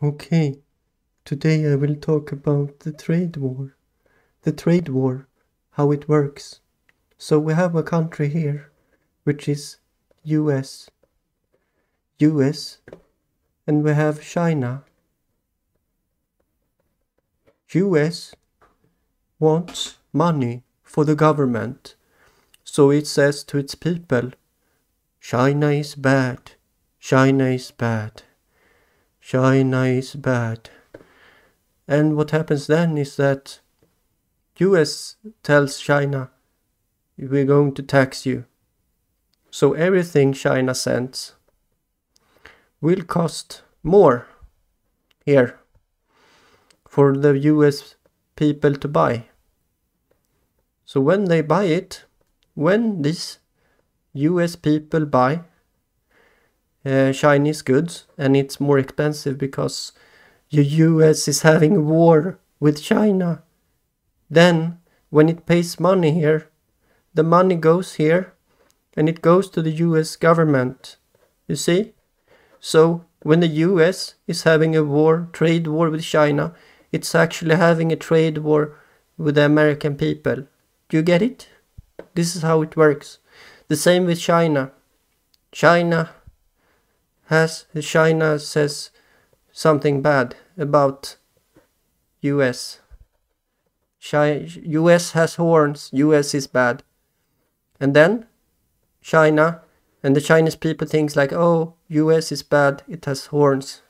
Okay, today I will talk about the trade war. The trade war, how it works. So we have a country here, which is US. US, and we have China. US wants money for the government. So it says to its people, China is bad, China is bad. China is bad. And what happens then is that US tells China, we're going to tax you. So everything China sends will cost more here for the US people to buy. So when they buy it, when these US people buy uh, Chinese goods, and it's more expensive because the US is having a war with China. Then, when it pays money here, the money goes here and it goes to the US government. You see? So, when the US is having a war, trade war with China, it's actually having a trade war with the American people. Do you get it? This is how it works. The same with China. China has China says something bad about US. China, US has horns, US is bad. And then China and the Chinese people thinks like, oh, US is bad, it has horns,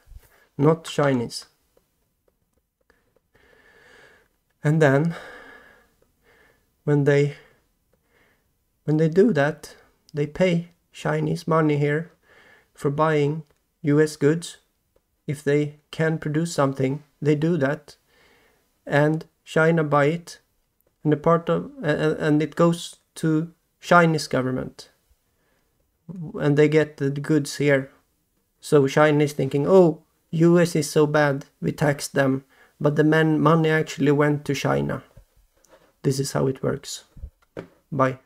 not Chinese. And then when they when they do that, they pay Chinese money here for buying US goods. If they can produce something, they do that. And China buy it. And a part of and it goes to Chinese government. And they get the goods here. So China is thinking, oh, US is so bad, we tax them. But the man money actually went to China. This is how it works. Bye.